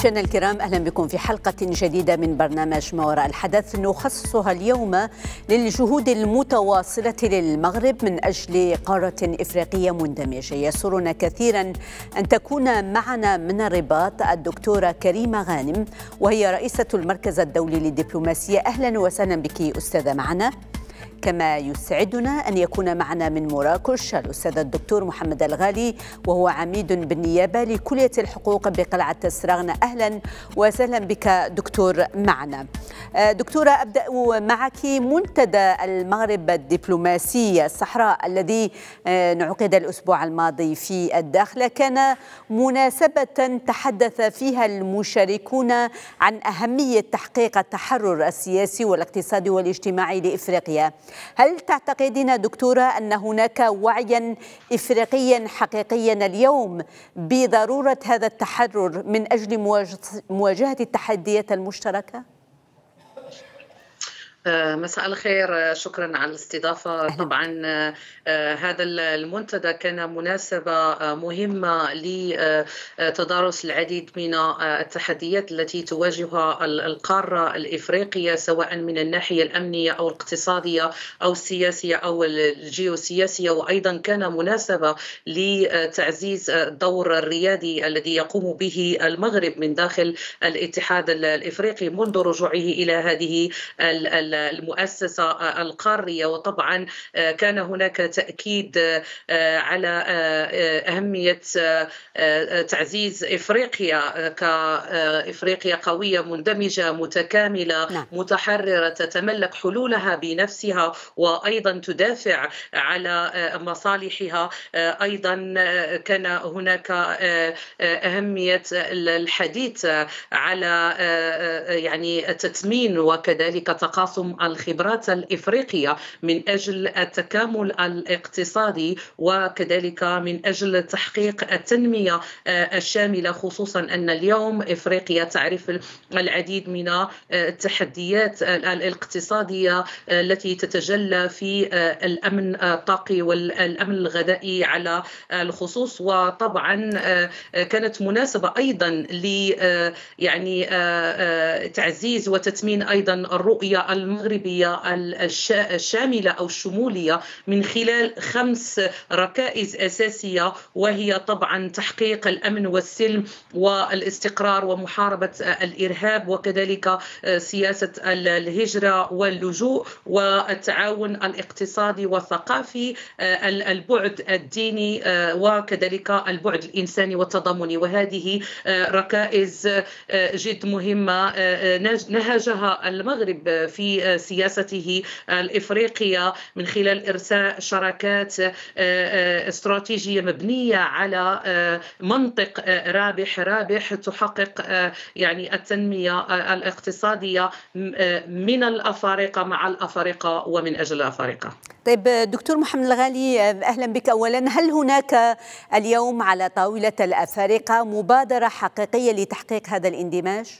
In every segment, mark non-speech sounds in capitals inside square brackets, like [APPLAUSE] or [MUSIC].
مشاهدينا الكرام اهلا بكم في حلقه جديده من برنامج ما وراء الحدث نخصصها اليوم للجهود المتواصله للمغرب من اجل قاره افريقيه مندمجه يسرنا كثيرا ان تكون معنا من الرباط الدكتوره كريمه غانم وهي رئيسه المركز الدولي للدبلوماسيه اهلا وسهلا بك استاذه معنا كما يسعدنا أن يكون معنا من مراكش الأستاذ الدكتور محمد الغالي وهو عميد بالنيابة لكلية الحقوق بقلعة سراغنا أهلا وسهلا بك دكتور معنا آه، دكتورة أبدأ معك منتدى المغرب الدبلوماسي الصحراء الذي آه، نعقد الأسبوع الماضي في الداخل كان مناسبة تحدث فيها المشاركون عن أهمية تحقيق التحرر السياسي والاقتصادي والاجتماعي لإفريقيا هل تعتقدين دكتورة أن هناك وعيا إفريقيا حقيقيا اليوم بضرورة هذا التحرر من أجل مواجهة التحديات المشتركة؟ آه، مساء الخير آه، شكرا على الاستضافة طبعا آه، هذا المنتدى كان مناسبة مهمة لتدارس العديد من التحديات التي تواجهها القارة الإفريقية سواء من الناحية الأمنية أو الاقتصادية أو السياسية أو الجيوسياسية وأيضا كان مناسبة لتعزيز الدور الريادي الذي يقوم به المغرب من داخل الاتحاد الإفريقي منذ رجوعه إلى هذه ال المؤسسة القارية وطبعا آه، كان هناك تأكيد آه، على آه، أهمية تعزيز إفريقيا كإفريقيا قوية مندمجة متكاملة نعم. متحررة تتملك حلولها بنفسها وأيضا تدافع على مصالحها أيضا كان هناك أهمية الحديث على يعني تثمين وكذلك تقاصف تقاسم الخبرات الإفريقية من أجل التكامل الاقتصادي وكذلك من أجل تحقيق التنمية الشاملة خصوصا أن اليوم إفريقيا تعرف العديد من التحديات الاقتصادية التي تتجلى في الأمن الطاقي والأمن الغذائي على الخصوص وطبعا كانت مناسبة أيضا ل يعني آه، آه، تعزيز وتثمين أيضا الرؤية المغربية الشاملة أو الشمولية من خلال خمس ركائز أساسية وهي طبعا تحقيق الأمن والسلم والاستقرار ومحاربة آه، الإرهاب وكذلك آه، سياسة الهجرة واللجوء والتعاون الاقتصادي والثقافي آه، البعد الديني وكذلك البعد الإنساني والتضامني وهذه ركائز جد مهمة نهجها المغرب في سياسته الافريقيه من خلال ارساء شراكات آه، آه، استراتيجيه مبنيه على آه، منطق رابح رابح تحقق يعني التنميه الاقتصاديه من الافارقه مع الافارقه ومن اجل الافارقه. طيب دكتور محمد الغالي اهلا بك اولا، هل هناك اليوم على طاوله الافارقه مبادره حقيقيه لتحقيق هذا الاندماج؟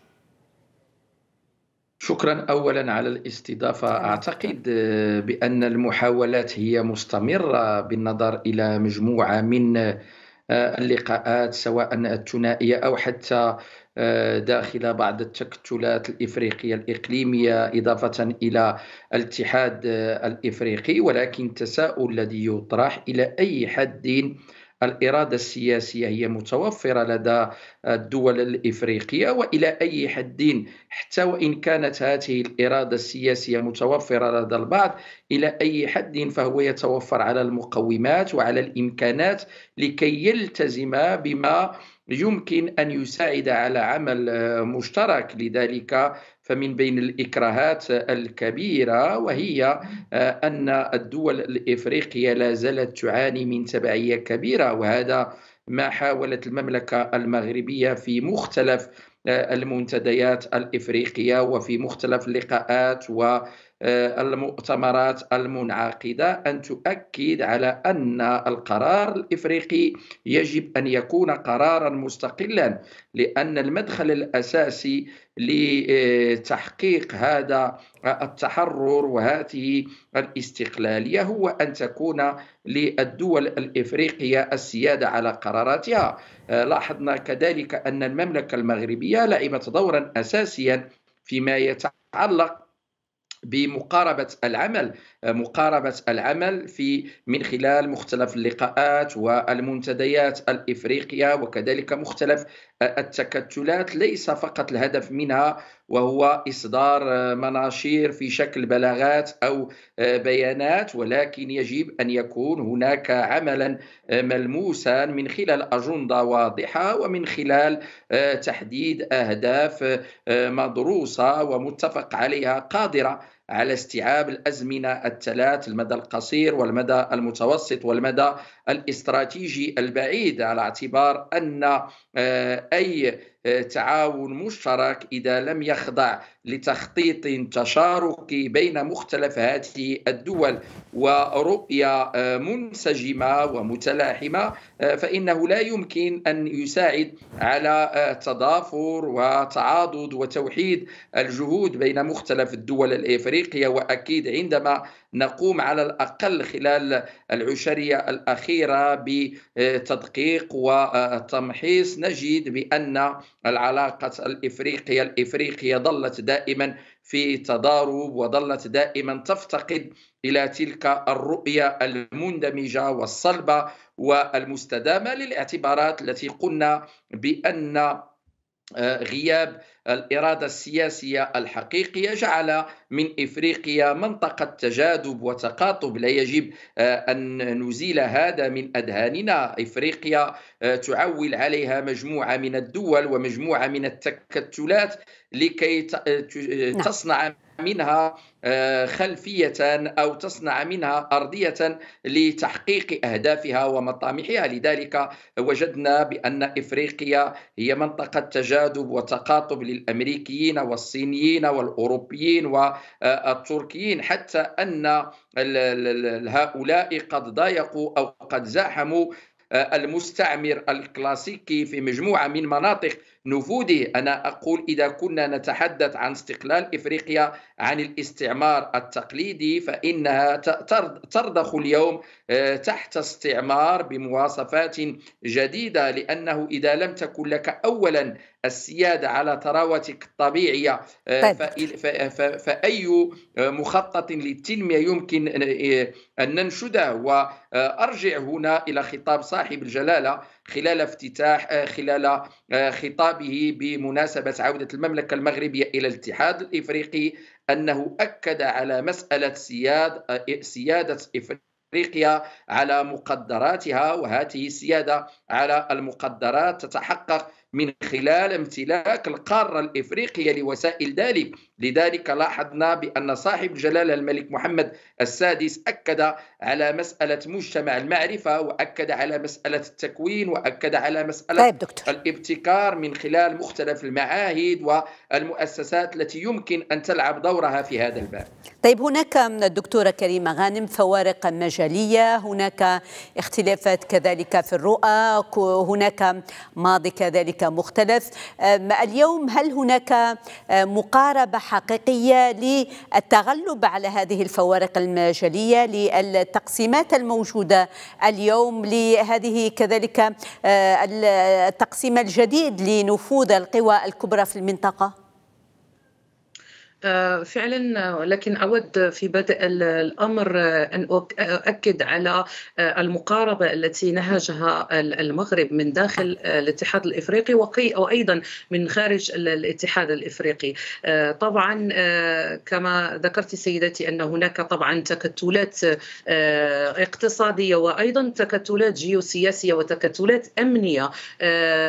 شكرا اولا على الاستضافه اعتقد آه، بان المحاولات هي مستمره بالنظر الى مجموعه من آه، اللقاءات سواء الثنائيه او حتى آه، داخل بعض التكتلات الافريقيه الاقليميه اضافه الى الاتحاد الافريقي ولكن التساؤل الذي يطرح الى اي حد الإرادة السياسية هي متوفرة لدى الدول الإفريقية وإلى أي حد حتى وإن كانت هذه الإرادة السياسية متوفرة لدى البعض إلى أي حد فهو يتوفر على المقومات وعلى الإمكانات لكي يلتزم بما يمكن ان يساعد على عمل مشترك لذلك فمن بين الإكراهات الكبيرة وهي آه، أن الدول الإفريقية لا زالت تعاني من تبعية كبيرة وهذا ما حاولت المملكة المغربية في مختلف آه، المنتديات الإفريقية وفي مختلف اللقاءات و آه، المؤتمرات المنعقده ان تؤكد على ان القرار الافريقي يجب ان يكون قرارا مستقلا لان المدخل الاساسي لتحقيق هذا التحرر وهذه الاستقلاليه هو ان تكون للدول الافريقيه السياده على قراراتها آه، لاحظنا كذلك ان المملكه المغربيه لعبت دورا اساسيا فيما يتعلق بمقاربة العمل آه، مقاربة العمل في من خلال مختلف اللقاءات والمنتديات الإفريقية وكذلك مختلف التكتلات ليس فقط الهدف منها وهو اصدار آه، مناشير في شكل بلاغات او آه، بيانات ولكن يجب ان يكون هناك عملا آه، ملموسا من خلال اجنده واضحه ومن خلال تحديد اهداف مدروسه ومتفق عليها قادره على استيعاب الازمنه الثلاث المدى القصير والمدى المتوسط والمدى الاستراتيجي البعيد على اعتبار ان آه، اي آه، تعاون مشترك إذا لم يخضع لتخطيط تشاركي بين مختلف هذه الدول ورؤية آه، منسجمة ومتلاحمة آه، فإنه لا يمكن أن يساعد على تضافر وتعاضد وتوحيد الجهود بين مختلف الدول الإفريقية وأكيد عندما نقوم على الأقل خلال العشرية الأخيرة بتدقيق وتمحيص نجد بأن العلاقة الإفريقية الإفريقية ظلت دائما في تضارب وظلت دائما تفتقد الى تلك الرؤيه المندمجه والصلبه والمستدامه للاعتبارات التي قلنا بان آه، غياب الاراده السياسيه الحقيقيه جعل من افريقيا منطقه تجاذب وتقاطب لا يجب آه، ان نزيل هذا من اذهاننا افريقيا آه، تعول عليها مجموعه من الدول ومجموعه من التكتلات لكي نعم. تصنع منها آه، خلفية أو تصنع منها أرضية لتحقيق أهدافها ومطامحها لذلك وجدنا بأن إفريقيا هي منطقة تجاذب وتقاطب للأمريكيين والصينيين والأوروبيين والتركيين حتى أن هؤلاء قد ضايقوا أو قد زاحموا آه، المستعمر الكلاسيكي في مجموعة من مناطق نفوذه أنا أقول إذا كنا نتحدث عن استقلال إفريقيا عن الاستعمار التقليدي فإنها ترضخ اليوم آه، تحت استعمار بمواصفات جديدة لأنه إذا لم تكن لك أولا السيادة على ثرواتك الطبيعية آه، طيب. فأي آه، مخطط للتنمية يمكن آه، أن ننشده وأرجع هنا إلى خطاب صاحب الجلالة خلال افتتاح خلال خطابه بمناسبة عودة المملكة المغربية إلى الاتحاد الإفريقي أنه أكد على مسألة سيادة, سيادة إفريقيا افريقيا على مقدراتها وهذه السياده على المقدرات تتحقق من خلال امتلاك القارة الإفريقية لوسائل ذلك لذلك لاحظنا بأن صاحب الجلالة الملك محمد السادس أكد على مسألة مجتمع المعرفة وأكد على مسألة التكوين وأكد على مسألة طيب دكتور. الابتكار من خلال مختلف المعاهد والمؤسسات التي يمكن أن تلعب دورها في هذا الباب طيب هناك الدكتورة كريمة غانم فوارق مجالية هناك اختلافات كذلك في الرؤى هناك ماضي كذلك ذلك مختلف اليوم هل هناك مقاربة حقيقية للتغلب على هذه الفوارق المجالية للتقسيمات الموجودة اليوم لهذه كذلك التقسيم الجديد لنفوذ القوى الكبرى في المنطقة؟ آه، فعلا آه، لكن أود في بدء الأمر آه، أن أؤكد على المقاربة التي نهجها المغرب من داخل الاتحاد الإفريقي وأيضا من خارج الاتحاد الإفريقي طبعا كما ذكرت سيدتي أن هناك طبعا تكتلات اقتصادية وأيضا تكتلات جيوسياسية وتكتلات أمنية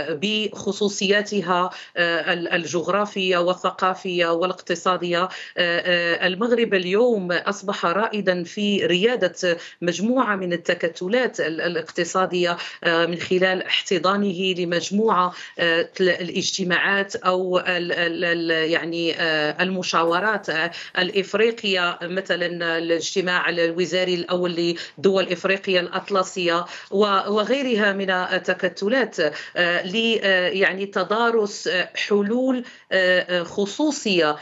بخصوصياتها الجغرافية والثقافية والاقتصادية الماضيه آه، آه، المغرب اليوم أصبح رائدا في ريادة مجموعة من التكتلات الاقتصادية آه، من خلال احتضانه لمجموعة الاجتماعات أو يعني المشاورات الإفريقية مثلا الاجتماع الوزاري الأول لدول إفريقيا الأطلسية وغيرها من التكتلات ل يعني تدارس حلول خصوصية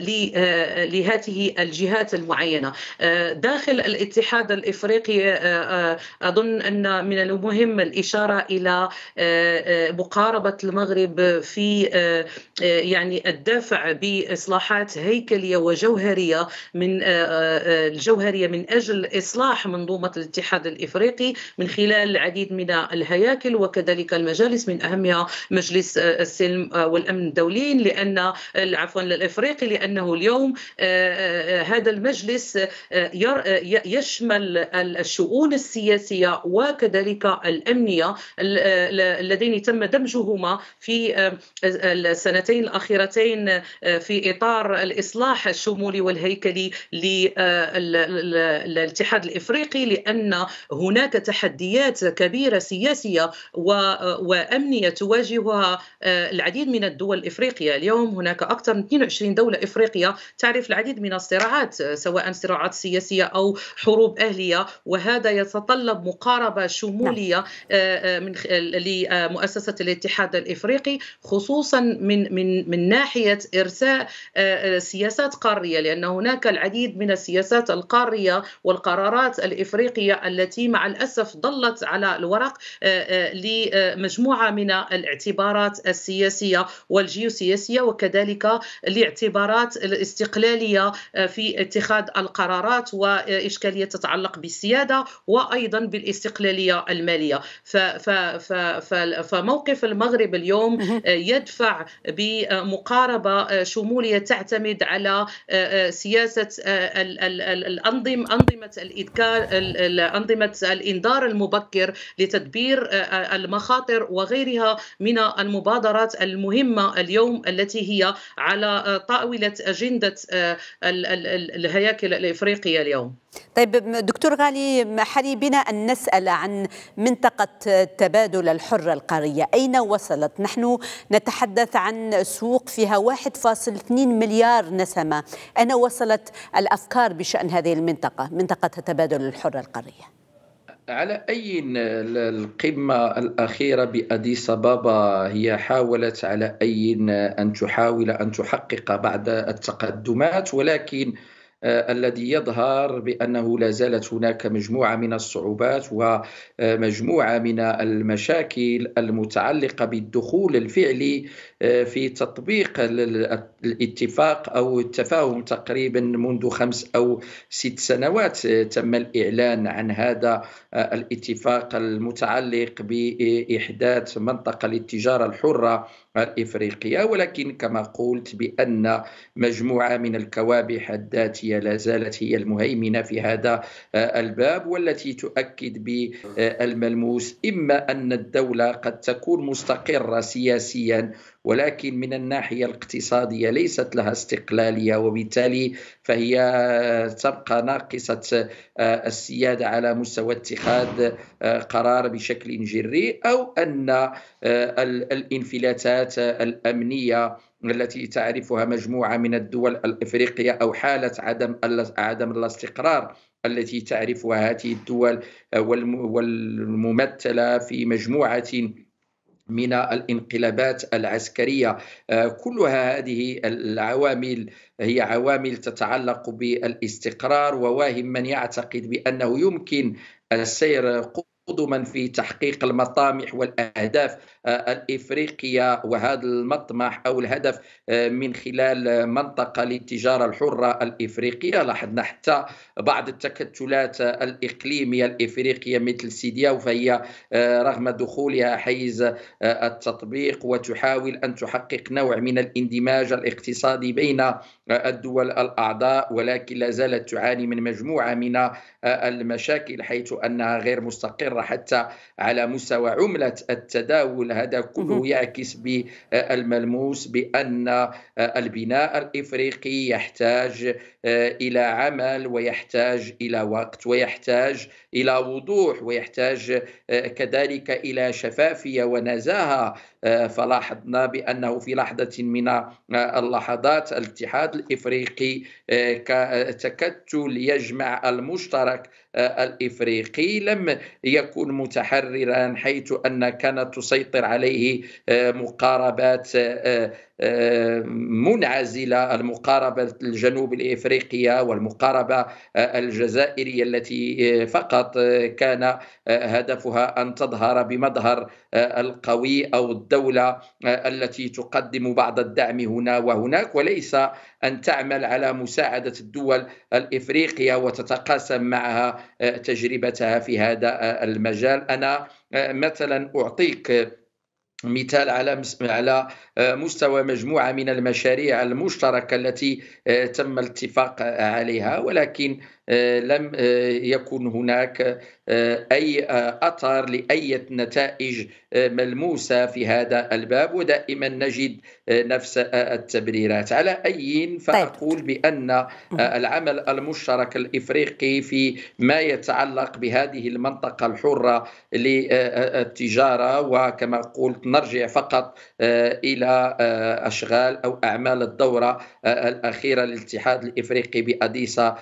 آه، لهذه الجهات المعينه آه، داخل الاتحاد الافريقي آه، اظن ان من المهم الاشاره الى مقاربه المغرب في يعني الدافع باصلاحات هيكليه وجوهريه من الجوهريه من اجل اصلاح منظومه الاتحاد الافريقي من خلال العديد من الهياكل وكذلك المجالس من اهمها مجلس السلم والامن الدولي لان عفوا الافريقي لان بأنه اليوم آه، آه، آه، هذا المجلس يشمل الشؤون السياسية وكذلك الأمنية اللذين تم دمجهما في السنتين الأخيرتين في إطار الإصلاح الشمولي والهيكلي للاتحاد الإفريقي لأن هناك تحديات كبيرة سياسية وأمنية تواجهها العديد من الدول الإفريقية اليوم هناك أكثر من 22 دولة إفريقية افريقيا تعرف العديد من الصراعات آه، سواء صراعات سياسيه او حروب اهليه وهذا يتطلب مقاربه شموليه نعم. آه، آه، من لمؤسسه الاتحاد الافريقي خصوصا من من من ناحيه ارساء سياسات قاريه لان هناك العديد من السياسات القاريه والقرارات الافريقيه التي مع الاسف ظلت على الورق لمجموعه من الاعتبارات السياسيه والجيوسياسيه وكذلك لاعتبارات الاجراءات الاستقلاليه آه، في اتخاذ القرارات واشكاليه تتعلق بالسياده وايضا بالاستقلاليه الماليه فموقف المغرب اليوم آه، يدفع بمقاربه آه، شموليه تعتمد على سياسه الانظمه انظمه الاذكار انظمه الانذار المبكر لتدبير المخاطر وغيرها من المبادرات المهمه اليوم التي هي على طاوله اجنده أجندة الهياكل الإفريقية اليوم طيب دكتور غالي حري بنا أن نسأل عن منطقة تبادل الحرة القارية أين وصلت؟ نحن نتحدث عن سوق فيها 1.2 مليار نسمة أين وصلت الأفكار بشأن هذه المنطقة منطقة تبادل الحرة القارية؟ على أي القمة الأخيرة بأديس أبابا هي حاولت على أي أن تحاول أن تحقق بعض التقدمات ولكن آه، الذي يظهر بانه لا زالت هناك مجموعه من الصعوبات ومجموعه من المشاكل المتعلقه بالدخول الفعلي آه، في تطبيق الاتفاق او التفاهم تقريبا منذ خمس او ست سنوات آه، تم الاعلان عن هذا الاتفاق المتعلق باحداث منطقه للتجاره الحره الإفريقية ولكن كما قلت بأن مجموعة من الكوابح الذاتية لا زالت هي المهيمنة في هذا آه، الباب والتي تؤكد بالملموس إما أن الدولة قد تكون مستقرة سياسيا ولكن من الناحية الاقتصادية ليست لها استقلالية وبالتالي فهي تبقى ناقصة آه، السيادة على مستوى اتخاذ آه، قرار بشكل جري أو أن آه، الانفلاتات الأمنية التي تعرفها مجموعه من الدول الافريقيه او حاله عدم عدم الاستقرار التي تعرفها هذه الدول والممثله في مجموعه من الانقلابات العسكريه آه، كلها هذه العوامل هي عوامل تتعلق بالاستقرار وواهم من يعتقد بانه يمكن السير قدما في تحقيق المطامح والاهداف آه، الافريقيه وهذا المطمح او الهدف آه، من خلال منطقه للتجاره الحره الافريقيه لاحظنا حتى بعض التكتلات آه، الاقليميه الافريقيه مثل سيديا فهي رغم دخولها حيز التطبيق وتحاول ان تحقق نوع من الاندماج الاقتصادي بين الدول الاعضاء ولكن لا زالت تعاني من مجموعه من المشاكل حيث انها غير مستقره مره حتى على مستوى عمله التداول هذا كله يعكس بالملموس بان البناء الافريقي يحتاج آه، الى عمل ويحتاج الى وقت ويحتاج الى وضوح ويحتاج آه، كذلك الى شفافيه ونزاهه آه، فلاحظنا بانه في لحظه من اللحظات الاتحاد الافريقي تكتل يجمع المشترك الافريقي لم يكن متحررا حيث ان كانت تسيطر عليه مقاربات آه، منعزله المقاربه الجنوب الافريقيه والمقاربه آه، الجزائريه التي آه، فقط كان هدفها ان تظهر بمظهر القوي او الدوله التي تقدم بعض الدعم هنا وهناك وليس ان تعمل على مساعده الدول الافريقيه وتتقاسم معها تجربتها في هذا المجال انا مثلا اعطيك مثال على على آه، مستوى مجموعه من المشاريع المشتركه التي آه، تم الاتفاق عليها ولكن آه، لم آه، يكن هناك آه، اي اثر لاي نتائج ملموسه في هذا الباب ودائما نجد نفس التبريرات على اي طيب. فاقول بان العمل المشترك الافريقي في ما يتعلق بهذه المنطقه الحره للتجاره وكما قلت نرجع فقط الى اشغال او اعمال الدوره الاخيره للاتحاد الافريقي باديسا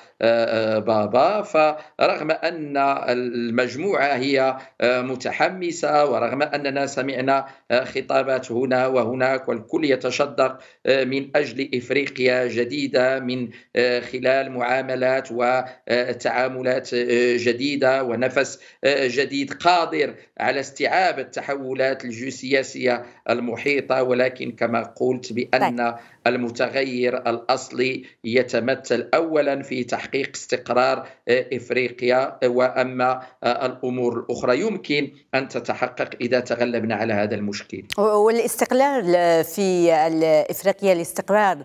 بابا فرغم أن المجموعة هي آه، متحمسة ورغم أننا سمعنا آه، خطابات هنا وهناك والكل يتشدق آه، من أجل إفريقيا جديدة من خلال معاملات وتعاملات جديدة ونفس جديد قادر على استيعاب التحولات الجيوسياسية المحيطه ولكن كما قلت بان طيب. المتغير الاصلي يتمثل اولا في تحقيق استقرار آه، افريقيا آه، واما آه، الامور الاخرى يمكن ان تتحقق اذا تغلبنا على هذا المشكل. والاستقلال في افريقيا الاستقرار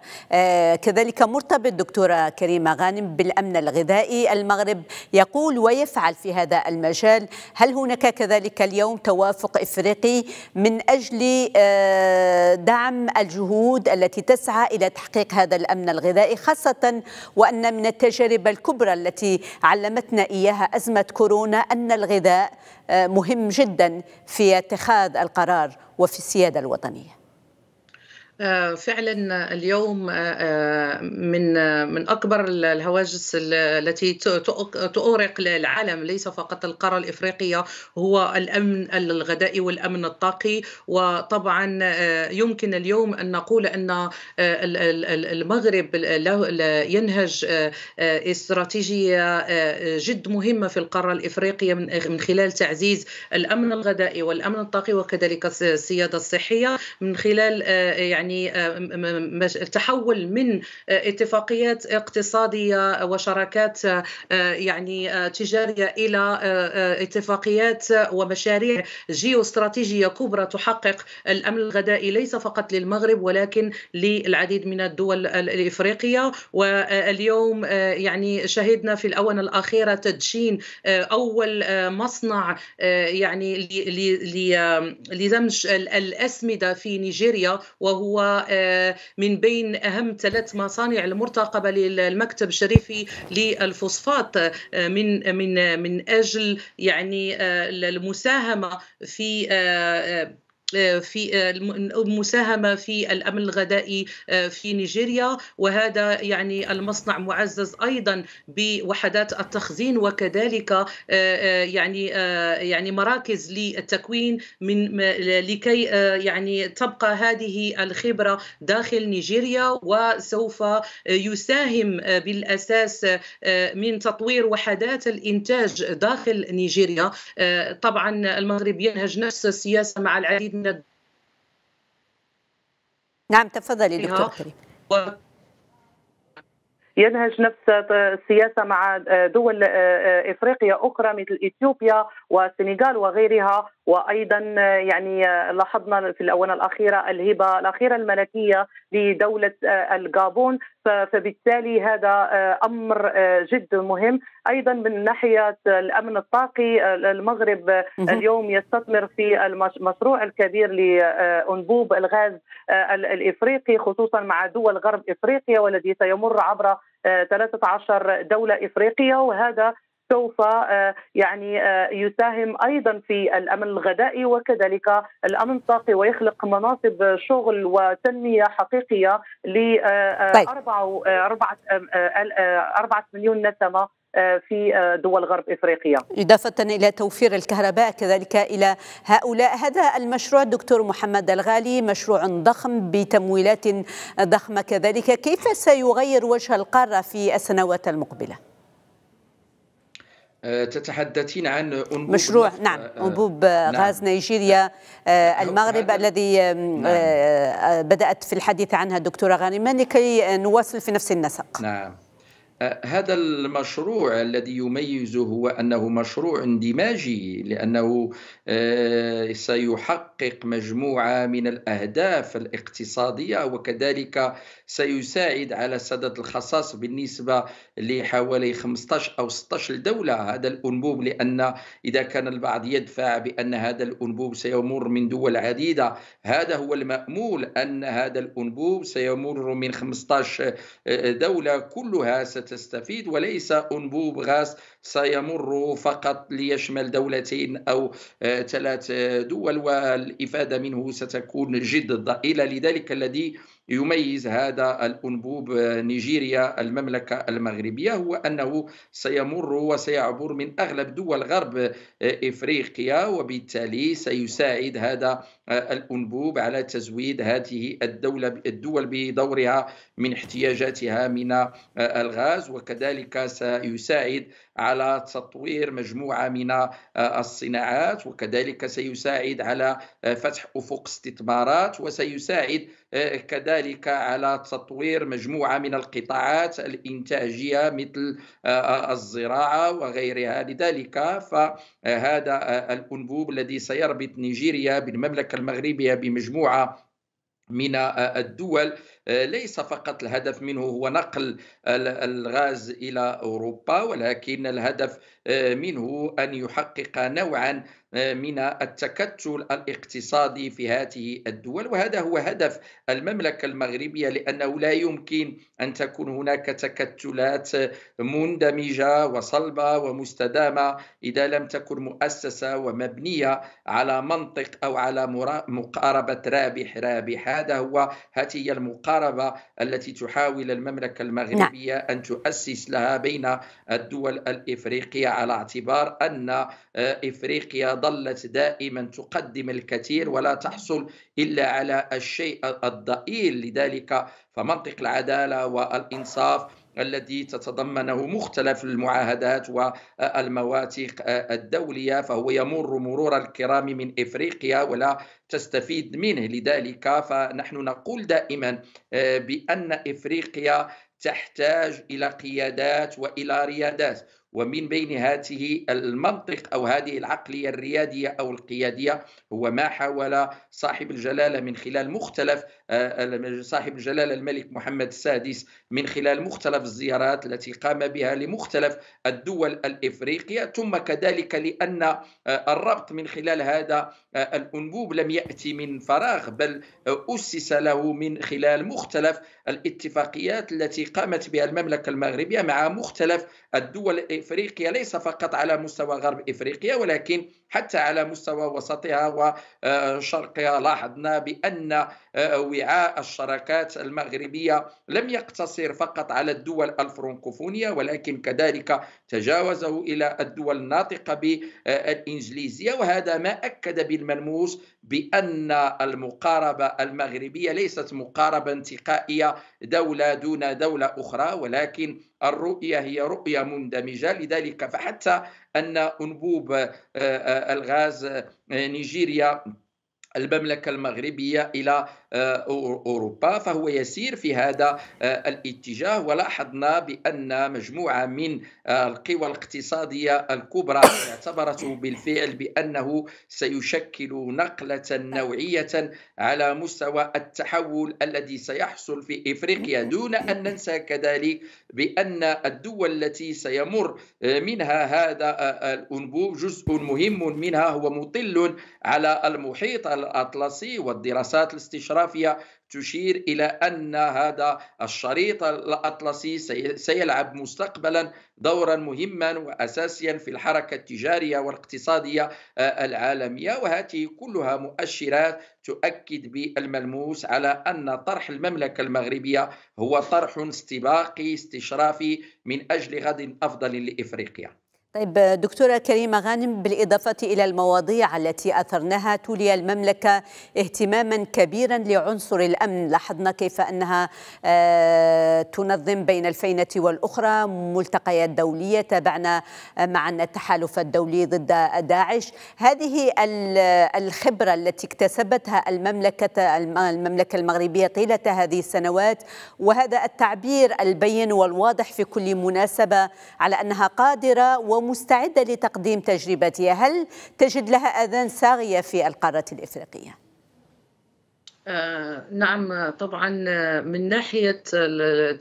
كذلك مرتبط دكتوره كريمه غانم بالامن الغذائي المغرب يقول ويفعل في هذا المجال، هل هناك كذلك اليوم توافق افريقي من اجل آه، دعم الجهود التي تسعى إلى تحقيق هذا الأمن الغذائي خاصة وأن من التجارب الكبرى التي علمتنا إياها أزمة كورونا أن الغذاء آه، مهم جدا في اتخاذ القرار وفي السيادة الوطنية آه، فعلا آه، اليوم آه، من من اكبر الهواجس التي تؤرق العالم ليس فقط القاره الافريقيه هو الامن الغذائي والامن الطاقي وطبعا يمكن اليوم ان نقول ان المغرب ينهج استراتيجيه جد مهمه في القاره الافريقيه من خلال تعزيز الامن الغذائي والامن الطاقي وكذلك السياده الصحيه من خلال يعني يعني آه، تحول من آه، اتفاقيات اقتصاديه وشراكات آه، يعني تجاريه الى اتفاقيات ومشاريع جيوستراتيجيه كبرى تحقق الامن الغذائي ليس فقط للمغرب ولكن للعديد من الدول الافريقيه واليوم يعني شهدنا في الاونه الاخيره تدشين اول مصنع يعني لدمج الاسمده في نيجيريا وهو هو آه، من بين أهم ثلاث مصانع المرتقبة للمكتب الشريفي للفوسفات آه، من من من أجل يعني آه، المساهمة في آه، في آه، المساهمه في الامن الغذائي آه، في نيجيريا وهذا يعني المصنع معزز ايضا بوحدات التخزين وكذلك يعني يعني مراكز للتكوين من لكي يعني تبقى هذه الخبره داخل نيجيريا وسوف يساهم بالاساس من تطوير وحدات الانتاج داخل نيجيريا طبعا المغرب ينهج نفس السياسه مع العديد من نعم تفضلي دكتور كريم ينهج نفس السياسة مع دول إفريقيا أخرى مثل إثيوبيا والسنغال وغيرها وايضا يعني لاحظنا في الاونه الاخيره الهبه الاخيره الملكيه لدوله آه، الغابون فبالتالي هذا آه، امر آه، جد مهم ايضا من ناحيه الامن الطاقي المغرب اليوم يستثمر في المشروع الكبير لانبوب الغاز الافريقي خصوصا مع دول غرب افريقيا والذي سيمر عبر 13 دوله افريقيه وهذا سوف آه، يعني آه، يساهم ايضا في الامن الغذائي وكذلك الامن الطاقي ويخلق مناصب شغل وتنميه حقيقيه ل 4 آه، 4 طيب. مليون نسمه في دول غرب افريقيا. اضافه الى توفير الكهرباء كذلك الى هؤلاء، هذا المشروع دكتور محمد الغالي مشروع ضخم بتمويلات ضخمه كذلك، كيف سيغير وجه القاره في السنوات المقبله؟ آه، تتحدثين عن أنبوب مشروع نعم آه، أنبوب نعم غاز نيجيريا نعم آه، المغرب نعم. الذي نعم بدأت في الحديث عنها الدكتورة غانم لكي نواصل في نفس النسق نعم هذا المشروع الذي يميزه هو انه مشروع اندماجي لانه سيحقق مجموعه من الاهداف الاقتصاديه وكذلك سيساعد على سدد الخصاص بالنسبة لحوالي 15 أو 16 دولة هذا الأنبوب لأن إذا كان البعض يدفع بأن هذا الأنبوب سيمر من دول عديدة هذا هو المأمول أن هذا الأنبوب سيمر من 15 آه، دولة كلها ستستفيد وليس أنبوب غاز سيمر فقط ليشمل دولتين أو آه، ثلاث آه، دول والإفادة منه ستكون جد ضئيلة لذلك الذي يميز هذا الأنبوب آه، نيجيريا المملكة المغربية هو أنه سيمر وسيعبر من أغلب دول غرب آه، إفريقيا وبالتالي سيساعد هذا آه، الأنبوب على تزويد هذه الدولة الدول بدورها من احتياجاتها من الغاز وكذلك سيساعد على تطوير مجموعة من الصناعات وكذلك سيساعد على فتح أفق استثمارات وسيساعد كذلك على تطوير مجموعه من القطاعات الانتاجيه مثل آه، آه، الزراعه وغيرها لذلك فهذا آه، الانبوب الذي سيربط نيجيريا بالمملكه المغربيه بمجموعه من الدول ليس فقط الهدف منه هو نقل الغاز الى اوروبا ولكن الهدف آه، منه أن يحقق نوعا آه، من التكتل الاقتصادي في هذه الدول وهذا هو هدف المملكة المغربية لأنه لا يمكن أن تكون هناك تكتلات مندمجة وصلبة ومستدامة إذا لم تكن مؤسسة ومبنية على منطق أو على مقاربة رابح رابح هذا هو هذه هي المقاربة التي تحاول المملكة نعم. المغربية أن تؤسس لها بين الدول الإفريقية على اعتبار أن آه، إفريقيا ظلت دائما تقدم الكثير ولا تحصل إلا على الشيء الضئيل لذلك فمنطق العدالة والإنصاف الذي تتضمنه مختلف المعاهدات والمواثيق آه، الدولية فهو يمر مرور الكرام من إفريقيا ولا تستفيد منه لذلك فنحن نقول دائما آه، بأن إفريقيا تحتاج إلى قيادات وإلى ريادات ومن بين هذه المنطق أو هذه العقلية الريادية أو القيادية هو ما حاول صاحب الجلالة من خلال مختلف صاحب الجلاله الملك محمد السادس من خلال مختلف الزيارات التي قام بها لمختلف الدول الافريقيه ثم كذلك لان آه، الربط من خلال هذا آه، الانبوب لم ياتي من فراغ بل آه، اسس له من خلال مختلف الاتفاقيات التي قامت بها المملكه المغربيه مع مختلف الدول الافريقيه ليس فقط على مستوى غرب افريقيا ولكن حتى على مستوى وسطها وشرقها لاحظنا بان الشراكات المغربية لم يقتصر فقط على الدول الفرنكوفونية ولكن كذلك تجاوزه إلى الدول الناطقة بالإنجليزية وهذا ما أكد بالملموس بأن المقاربة المغربية ليست مقاربة انتقائية دولة دون دولة أخرى ولكن الرؤية هي رؤية مندمجة لذلك فحتى أن أنبوب الغاز نيجيريا المملكة المغربية إلى آه، أوروبا فهو يسير في هذا آه، الاتجاه ولاحظنا بأن مجموعة من آه، القوى الاقتصادية الكبرى [COUGHS] اعتبرته بالفعل بأنه سيشكل نقلة نوعية على مستوى التحول الذي سيحصل في إفريقيا دون أن ننسى كذلك بأن الدول التي سيمر منها هذا الأنبوب جزء مهم منها هو مطل على المحيط الأطلسي والدراسات الاستشراق الجغرافيا تشير إلى أن هذا الشريط الأطلسي سيلعب مستقبلا دورا مهما وأساسيا في الحركة التجارية والاقتصادية آه، العالمية وهذه كلها مؤشرات تؤكد بالملموس على أن طرح المملكة المغربية هو طرح استباقي استشرافي من أجل غد أفضل لإفريقيا طيب دكتورة كريمة غانم بالإضافة إلى المواضيع التي أثرناها تولي المملكة اهتماما كبيرا لعنصر الأمن لاحظنا كيف أنها آه، تنظم بين الفينة والأخرى ملتقيات دولية تابعنا مع التحالف الدولي ضد داعش هذه الخبرة التي اكتسبتها المملكة المملكة المغربية طيلة هذه السنوات وهذا التعبير البين والواضح في كل مناسبة على أنها قادرة و ومستعدة لتقديم تجربتها هل تجد لها أذان ساغية في القارة الإفريقية؟ آه، نعم طبعا آه، من ناحية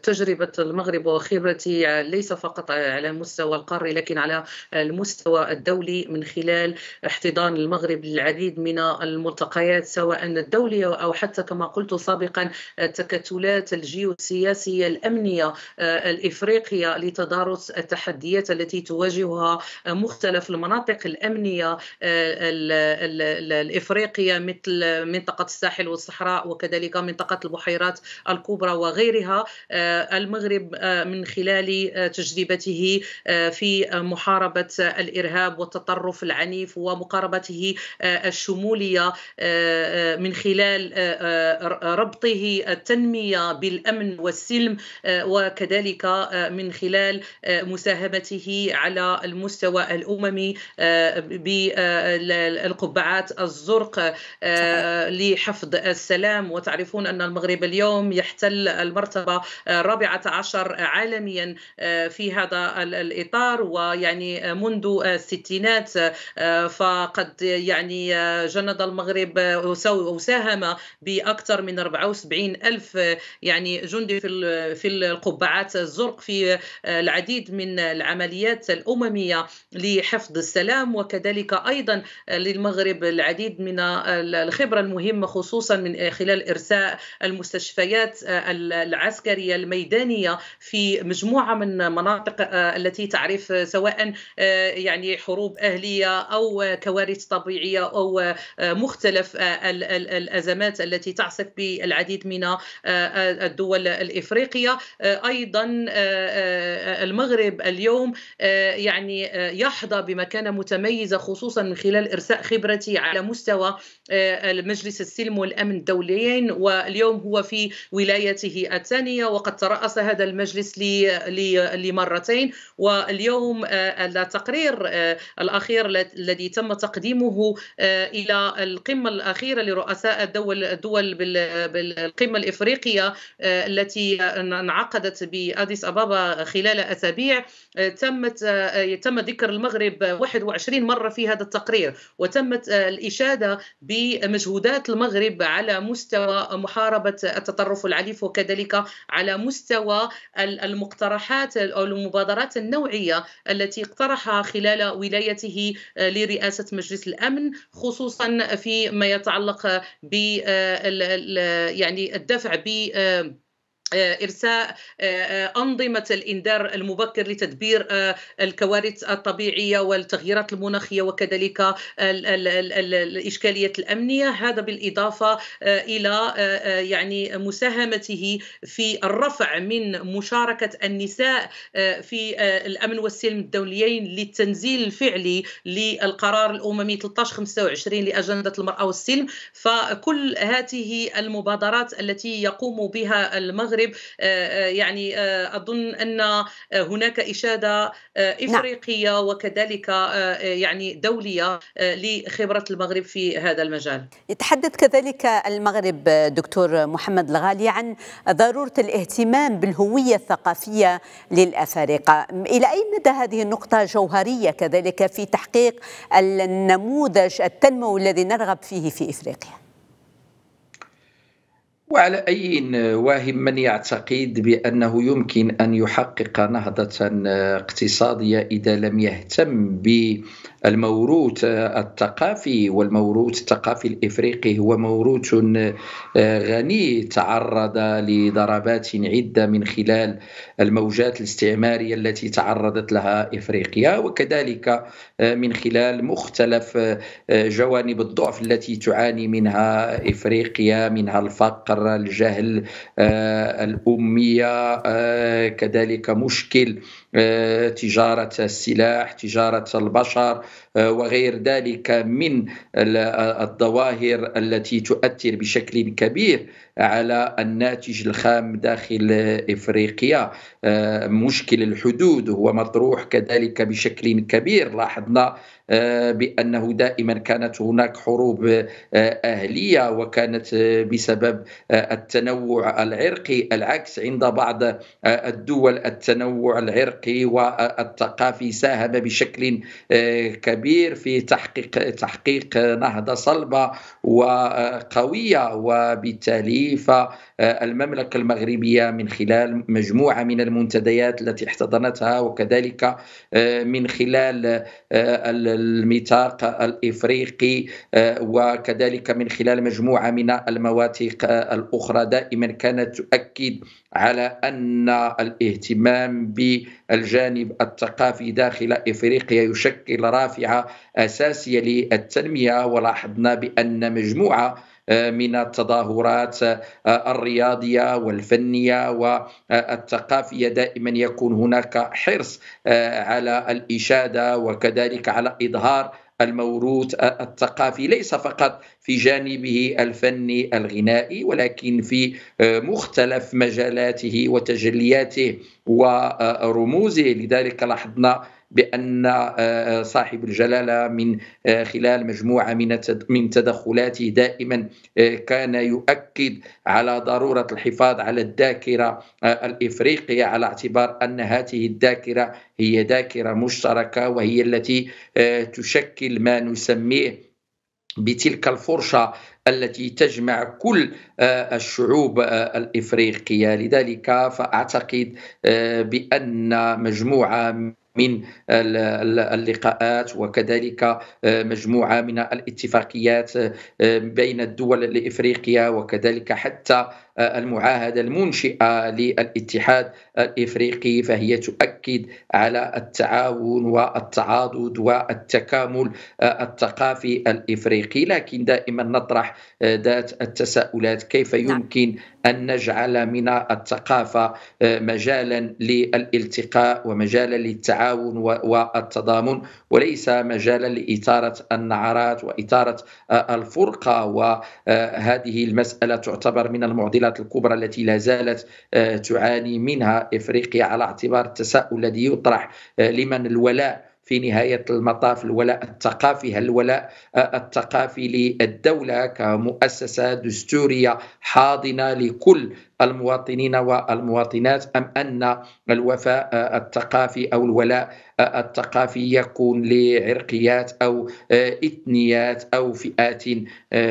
تجربة المغرب وخبرتي آه، ليس فقط على مستوى القاري لكن على المستوى الدولي من خلال احتضان المغرب للعديد من الملتقيات سواء الدولية أو حتى كما قلت سابقا التكتلات الجيوسياسية الأمنية الإفريقية لتدارس التحديات التي تواجهها مختلف المناطق الأمنية الإفريقية مثل منطقة الساحل والصحراء الصحراء وكذلك منطقة البحيرات الكبرى وغيرها آه، المغرب آه، من خلال آه، تجربته في محاربة الإرهاب والتطرف العنيف ومقاربته الشمولية من خلال ربطه التنمية بالأمن والسلم وكذلك من خلال مساهمته على المستوى الأممي بالقبعات الزرق لحفظ السلام وتعرفون أن المغرب اليوم يحتل المرتبة الرابعة عشر عالميا آه، في هذا الإطار ويعني منذ الستينات آه، فقد يعني آه، جند المغرب وساهم بأكثر من 74 ألف يعني جندي في القبعات الزرق في العديد من العمليات الأممية لحفظ السلام وكذلك أيضا للمغرب العديد من الخبرة المهمة خصوصا من من خلال إرساء المستشفيات آه، العسكرية الميدانية في مجموعة من مناطق آه، التي تعرف سواء آه، يعني حروب أهلية أو كوارث طبيعية أو مختلف الأزمات التي تعصف بالعديد من الدول الإفريقية أيضا المغرب اليوم يعني يحظى بمكانة متميزة خصوصا من خلال إرساء خبرتي على مستوى مجلس السلم والأمن الدوليين واليوم هو في ولايته الثانية وقد ترأس هذا المجلس لمرتين واليوم آه، التقرير آه، الأخير الذي تم تقديمه آه، إلى القمة الأخيرة لرؤساء الدول الدول بالقمة الإفريقية التي انعقدت بأديس أبابا خلال أسابيع تمت تم ذكر المغرب 21 مرة في هذا التقرير وتمت الإشادة بمجهودات المغرب على مستوى محاربة التطرف العنيف وكذلك على مستوى المقترحات أو المبادرات النوعية التي اقترحها خلال ولايته آه، لرئاسة مجلس الأمن خصوصا في ما يتعلق ب آه، يعني الدفع ب آه، آه، ارساء آه، آه، انظمه الانذار المبكر لتدبير الكوارث الطبيعيه والتغييرات المناخيه وكذلك الاشكاليات الامنيه هذا بالاضافه الى يعني مساهمته في الرفع من مشاركه النساء في الامن والسلم الدوليين للتنزيل الفعلي للقرار الاممي 1325 لاجنده المراه والسلم فكل هذه المبادرات التي يقوم بها المغرب المغرب آه، آه، يعني آه، اظن ان هناك اشاده نعم. افريقيه وكذلك يعني دوليه لخبره المغرب في هذا المجال. يتحدث كذلك المغرب دكتور محمد الغالي عن ضروره الاهتمام بالهويه الثقافيه للافارقه، الى اي مدى هذه النقطه جوهريه كذلك في تحقيق النموذج التنموي الذي نرغب فيه في افريقيا؟ وعلى أي واهم من يعتقد بأنه يمكن أن يحقق نهضة اقتصادية إذا لم يهتم ب الموروث الثقافي والموروث الثقافي الافريقي هو موروث آه، غني تعرض لضربات عده من خلال الموجات الاستعماريه التي تعرضت لها افريقيا وكذلك آه، من خلال مختلف آه، جوانب الضعف التي تعاني منها افريقيا منها الفقر الجهل الاميه كذلك مشكل آه، تجاره السلاح تجاره البشر آه، وغير ذلك من الظواهر التي تؤثر بشكل كبير على الناتج الخام داخل افريقيا آه، مشكل الحدود هو مطروح كذلك بشكل كبير لاحظنا آه، بانه دائما كانت هناك حروب اهليه وكانت بسبب التنوع العرقي العكس عند بعض الدول التنوع العرقي والثقافي ساهم بشكل كبير كبير في تحقيق تحقيق نهضه صلبه وقويه وبالتالي آه، المملكة المغربية من خلال مجموعة من المنتديات التي احتضنتها وكذلك آه، من خلال آه، الميثاق الإفريقي وكذلك من خلال مجموعة من المواثيق الأخرى دائما كانت تؤكد على أن الاهتمام بالجانب الثقافي داخل إفريقيا يشكل رافعة أساسية للتنمية ولاحظنا بأن مجموعة آه، من التظاهرات آه، الرياضيه والفنيه والثقافيه دائما يكون هناك حرص آه، على الاشاده وكذلك على اظهار الموروث الثقافي ليس فقط في جانبه الفني الغنائي ولكن في مختلف مجالاته وتجلياته ورموزه لذلك لاحظنا بان آه، آه، صاحب الجلاله من آه، خلال مجموعه من من تدخلاته دائما كان يؤكد على ضروره الحفاظ على الذاكره الافريقيه على اعتبار ان هذه الذاكره هي ذاكره مشتركه وهي التي تشكل ما نسميه بتلك الفرشه التي تجمع كل الشعوب الإفريقية لذلك فأعتقد بأن مجموعة من اللقاءات وكذلك آه، مجموعه من الاتفاقيات آه، بين الدول الافريقيه وكذلك حتى المعاهدة المنشئة للاتحاد الإفريقي فهي تؤكد على التعاون والتعاضد والتكامل الثقافي الإفريقي لكن دائما نطرح ذات التساؤلات كيف نعم. يمكن أن نجعل من الثقافة مجالا للالتقاء ومجالا للتعاون والتضامن وليس مجالا لإثارة النعرات وإثارة الفرقة وهذه المسألة تعتبر من المعضلات المشكلات الكبرى التي لا زالت آه، تعاني منها افريقيا على اعتبار التساؤل الذي يطرح آه، لمن الولاء في نهاية المطاف الولاء الثقافي هل الولاء آه، الثقافي للدولة كمؤسسة دستورية حاضنة لكل المواطنين والمواطنات أم أن الوفاء الثقافي أو الولاء الثقافي يكون لعرقيات أو إثنيات أو فئات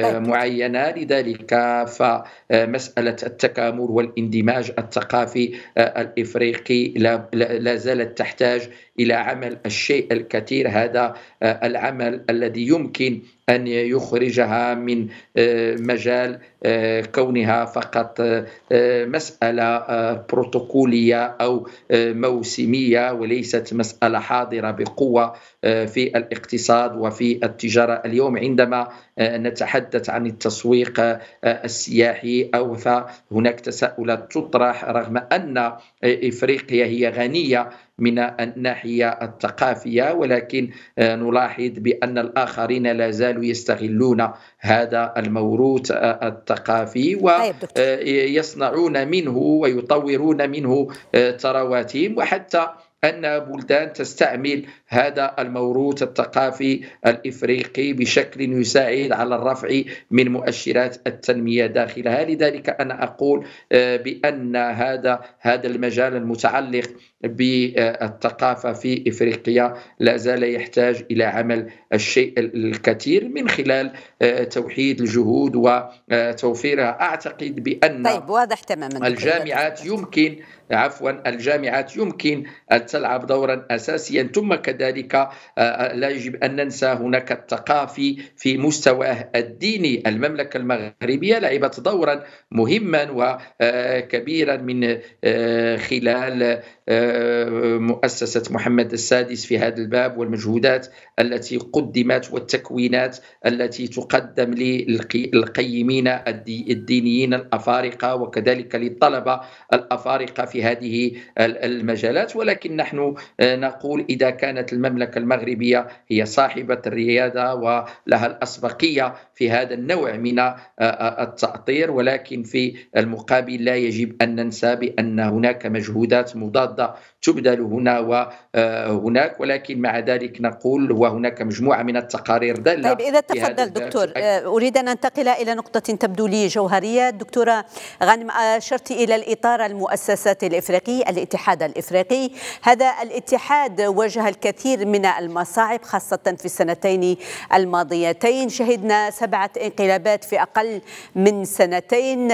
معينة لذلك فمسألة التكامل والاندماج الثقافي الإفريقي لا زالت تحتاج إلى عمل الشيء الكثير هذا العمل الذي يمكن أن يخرجها من آه، مجال آه، كونها فقط آه، مسألة بروتوكولية أو موسمية وليست مسألة حاضرة بقوة في الاقتصاد وفي التجارة اليوم عندما نتحدث عن التسويق السياحي أو فهناك تساؤلات تطرح رغم أن إفريقيا هي غنية من الناحية الثقافية ولكن آه، نلاحظ بأن الآخرين لا زالوا يستغلون هذا الموروث آه، الثقافي ويصنعون طيب آه، منه ويطورون منه ثرواتهم وحتى أن بلدان تستعمل هذا الموروث الثقافي الإفريقي بشكل يساعد على الرفع من مؤشرات التنمية داخلها لذلك أنا أقول بأن هذا هذا المجال المتعلق بالثقافة في إفريقيا لا زال يحتاج إلى عمل الشيء الكثير من خلال آه، توحيد الجهود وتوفيرها أعتقد بأن طيب واضح تماما الجامعات يمكن عفوا الجامعات يمكن أن تلعب دورا أساسيا ثم كذلك آه، لا يجب أن ننسى هناك الثقافي في مستواه الديني المملكة المغربية لعبت دورا مهما وكبيرا آه، من خلال آه، مؤسسة محمد السادس في هذا الباب والمجهودات التي قدمت والتكوينات التي تقدم للقيمين الدينيين الأفارقة وكذلك للطلبة الأفارقة في هذه المجالات ولكن نحن آه، نقول إذا كانت المملكة المغربية هي صاحبة الريادة ولها الأسبقية في هذا النوع من آه، التأطير ولكن في المقابل لا يجب أن ننسى بأن هناك مجهودات مضادة النهضه تبذل هنا وهناك آه، ولكن مع ذلك نقول وهناك مجموعه من التقارير داله طيب اذا تفضل دكتور آه، اريد ان انتقل الى نقطه تبدو لي جوهريه دكتوره غانم آه، اشرت الى الاطار المؤسسات الافريقي الاتحاد الافريقي هذا الاتحاد واجه الكثير من المصاعب خاصه في السنتين الماضيتين شهدنا سبعه انقلابات في اقل من سنتين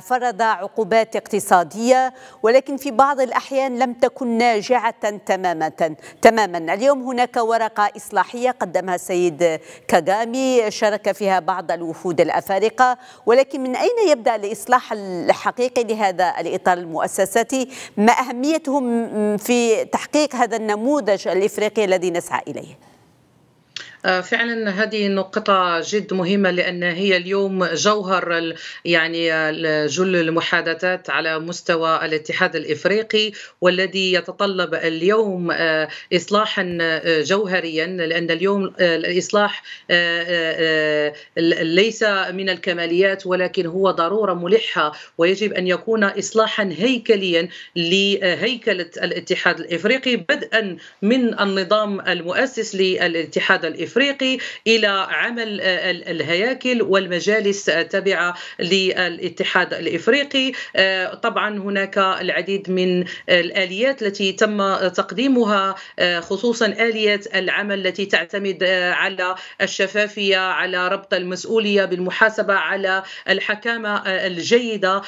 فرض عقوبات اقتصاديه ولكن في بعض الاحيان لم تكن ناجعة تماما تماما اليوم هناك ورقة إصلاحية قدمها السيد كاغامي شارك فيها بعض الوفود الأفارقة ولكن من أين يبدأ الإصلاح الحقيقي لهذا الإطار المؤسساتي ما أهميتهم في تحقيق هذا النموذج الإفريقي الذي نسعى إليه آه، فعلا هذه نقطة جد مهمة لأن هي اليوم جوهر يعني آه، جل المحادثات على مستوى الاتحاد الإفريقي والذي يتطلب اليوم آه، إصلاحا جوهريا لأن اليوم الإصلاح ليس من الكماليات ولكن هو ضرورة ملحة ويجب أن يكون إصلاحا هيكليا لهيكلة الاتحاد الإفريقي بدءا من النظام المؤسس للاتحاد الإفريقي الافريقي الى عمل آه، الهياكل والمجالس التابعه آه، للاتحاد الافريقي آه، طبعا هناك العديد من الاليات التي تم تقديمها خصوصا اليه العمل التي تعتمد على الشفافيه على ربط المسؤوليه بالمحاسبه على الحكامه الجيده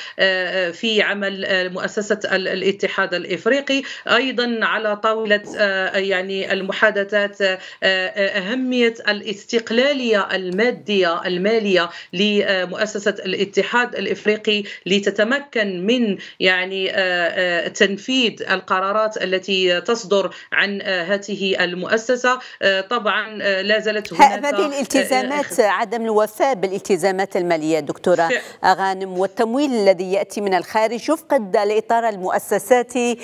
في عمل مؤسسه الاتحاد الافريقي ايضا على طاوله يعني المحادثات اهم تنمية الاستقلالية المادية المالية لمؤسسة الاتحاد الإفريقي لتتمكن من يعني آه، آه، تنفيذ القرارات التي تصدر عن آه، هذه المؤسسة طبعا لا زالت هناك هذه الالتزامات عدم الوفاء بالالتزامات المالية دكتورة غانم والتمويل الذي يأتي من الخارج يفقد الإطار المؤسساتي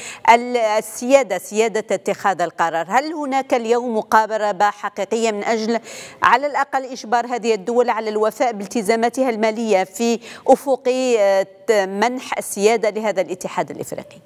السيادة سيادة اتخاذ القرار هل هناك اليوم مقابلة حقيقية من أجل على الأقل إجبار هذه الدول على الوفاء بالتزاماتها المالية في أفق آه، منح السيادة لهذا الاتحاد الإفريقي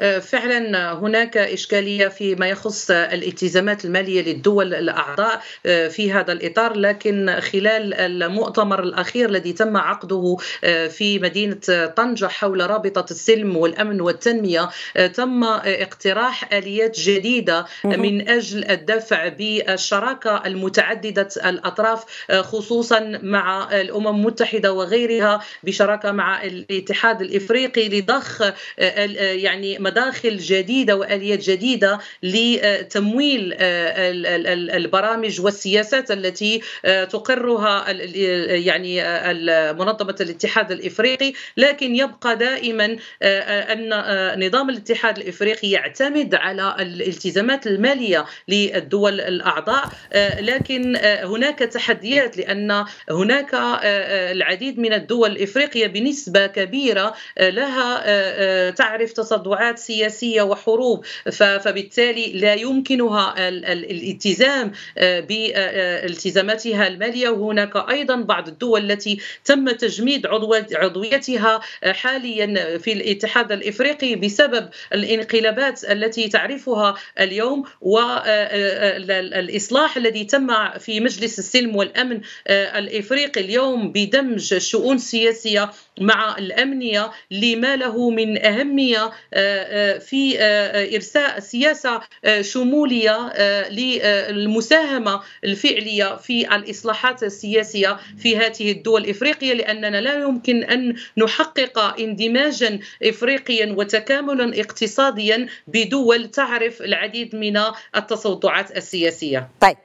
آه، فعلا هناك إشكالية فيما يخص الالتزامات المالية للدول الأعضاء آه، في هذا الإطار لكن خلال المؤتمر الأخير الذي تم عقده آه، في مدينة طنجة حول رابطة السلم والأمن والتنمية تم اقتراح آليات جديدة من أجل الدفع بالشراكة المتعددة الأطراف خصوصا مع الأمم المتحدة وغيرها بشراكة مع الاتحاد الإفريقي لضخ يعني مداخل جديده واليات جديده لتمويل آه، البرامج والسياسات التي آه، تقرها يعني آه، منظمه الاتحاد الافريقي لكن يبقى دائما ان نظام الاتحاد الافريقي يعتمد على الالتزامات الماليه للدول الاعضاء لكن هناك تحديات لان هناك العديد من الدول الافريقيه بنسبه كبيره لها تعرف تصدعات صراعات سياسيه وحروب فبالتالي لا يمكنها الالتزام آه، بالتزاماتها آه، آه، الماليه وهناك ايضا بعض الدول التي تم تجميد عضويتها حاليا في الاتحاد الافريقي بسبب الانقلابات التي تعرفها اليوم والاصلاح الذي تم في مجلس السلم والامن الافريقي اليوم بدمج الشؤون السياسيه مع الامنيه لما له من اهميه آه، في آه، آه، ارساء سياسه شموليه للمساهمه الفعليه في الاصلاحات السياسيه في هذه الدول الافريقيه لاننا لا يمكن ان نحقق اندماجا افريقيا وتكاملا اقتصاديا بدول تعرف العديد من التصدعات السياسيه. طيب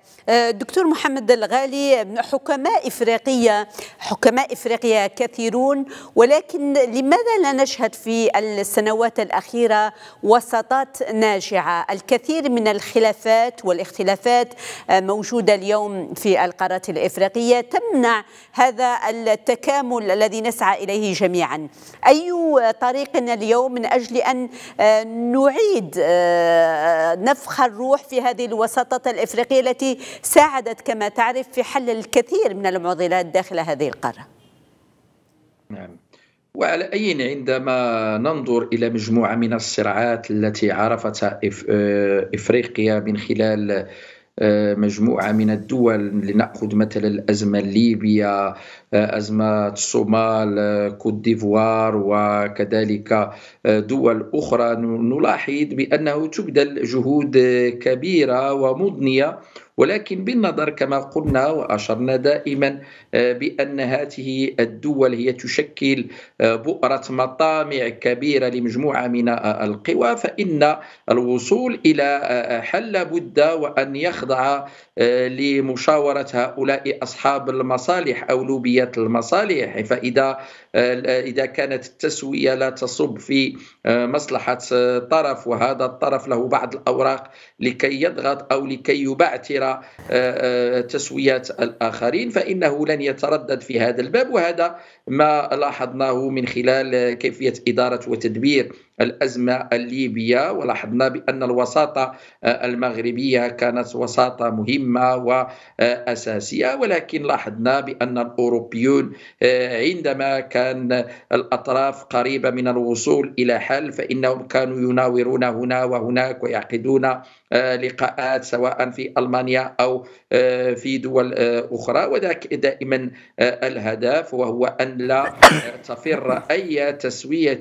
دكتور محمد الغالي حكماء افريقيه حكماء افريقيا كثيرون ولكن لماذا لا نشهد في السنوات الاخيره مستمرة وسطات ناجعة الكثير من الخلافات والاختلافات آه، موجودة اليوم في القارات الإفريقية تمنع هذا التكامل الذي نسعى إليه جميعا أي طريق اليوم من أجل أن آه، نعيد آه، نفخ الروح في هذه الوساطة الإفريقية التي ساعدت كما تعرف في حل الكثير من المعضلات داخل هذه القارة نعم وعلى اي عندما ننظر إلى مجموعة من الصراعات التي عرفتها آه، إفريقيا من خلال آه، مجموعة من الدول لنأخذ مثلا الأزمة الليبية آه، أزمة الصومال كوت ديفوار وكذلك دول أخرى نلاحظ بأنه تبذل جهود كبيرة ومضنية ولكن بالنظر كما قلنا واشرنا دائما آه، بان هذه الدول هي تشكل آه، بؤره مطامع كبيره لمجموعه من آه، القوى فان الوصول الى حل لابد وان يخضع لمشاورة هؤلاء أصحاب المصالح او لوبيات المصالح فإذا إذا كانت التسوية لا تصب في مصلحة طرف وهذا الطرف له بعض الأوراق لكي يضغط أو لكي يبعثر غير آه، آه، تسويات الآخرين فإنه لن يتردد في هذا الباب وهذا ما لاحظناه من خلال كيفية إدارة وتدبير الأزمة الليبية ولاحظنا بأن الوساطة آه، المغربية كانت وساطة مهمة وأساسية ولكن لاحظنا بأن الأوروبيون عندما كان الأطراف قريبة من الوصول إلى حل فإنهم كانوا يناورون هنا وهناك ويعقدون لقاءات سواء في ألمانيا بريطانيا أو آه، في دول آه، أخرى وذاك دائما آه، الهدف وهو أن لا تفر أي تسوية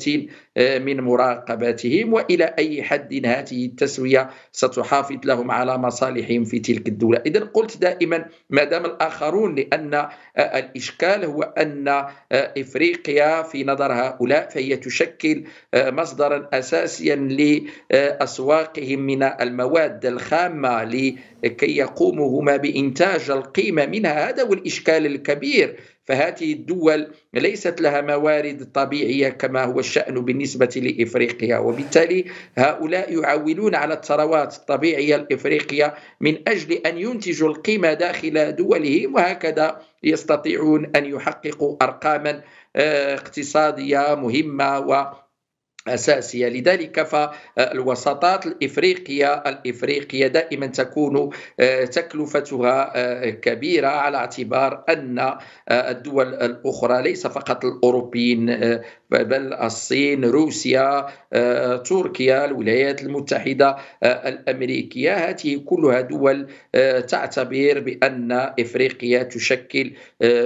من مراقبتهم والى اي حد هذه التسويه ستحافظ لهم على مصالحهم في تلك الدوله اذا قلت دائما ما دام الاخرون لان آه، الاشكال هو ان آه، افريقيا في نظر هؤلاء فهي تشكل آه، مصدرا اساسيا لاسواقهم من المواد الخامه لكي يقوموا هما بانتاج القيمه منها هذا هو الاشكال الكبير فهذه الدول ليست لها موارد طبيعية كما هو الشأن بالنسبة لإفريقيا وبالتالي هؤلاء يعولون على الثروات الطبيعية الإفريقية من أجل أن ينتجوا القيمة داخل دولهم وهكذا يستطيعون أن يحققوا أرقاما آه، اقتصادية مهمة و أساسية لذلك فالوساطات الإفريقية الإفريقية دائما تكون آه، تكلفتها آه، كبيرة على اعتبار أن آه، الدول الأخرى ليس فقط الأوروبيين بل الصين روسيا تركيا الولايات المتحدة الأمريكية هذه كلها دول تعتبر بأن إفريقيا تشكل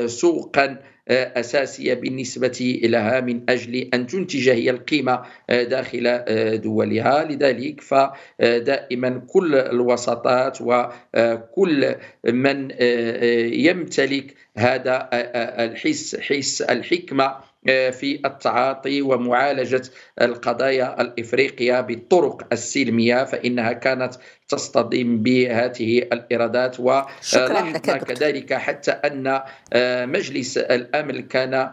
سوقا أساسية بالنسبة لها من أجل أن تنتج هي القيمة آه، داخل آه، دولها لذلك فدائما كل الوسطات وكل آه، من يمتلك هذا الحس حس الحكمة آه، في التعاطي ومعالجه القضايا الافريقيه بالطرق السلميه فانها كانت تصطدم بهذه الإيرادات ولاحظنا آه، كذلك حتى أن آه، مجلس الأمن كان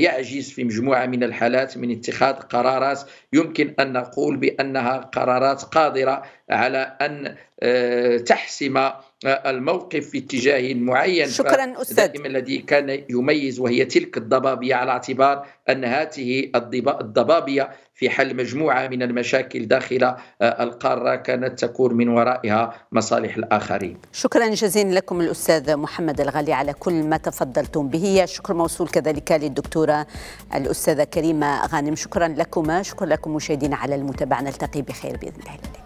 يعجز في مجموعة من الحالات من اتخاذ قرارات يمكن أن نقول بأنها قرارات قادرة على أن تحسم الموقف في اتجاه معين شكرا أستاذ الذي كان يميز وهي تلك الضبابية على اعتبار أن هذه الضبابية في حل مجموعة من المشاكل داخل آه، القارة كانت تكون من ورائها مصالح الآخرين شكرا جزيلا لكم الأستاذ محمد الغالي على كل ما تفضلتم به شكر موصول كذلك للدكتورة الأستاذة كريمة غانم شكرا لكما شكرا لكم مشاهدينا على المتابعة نلتقي بخير بإذن الله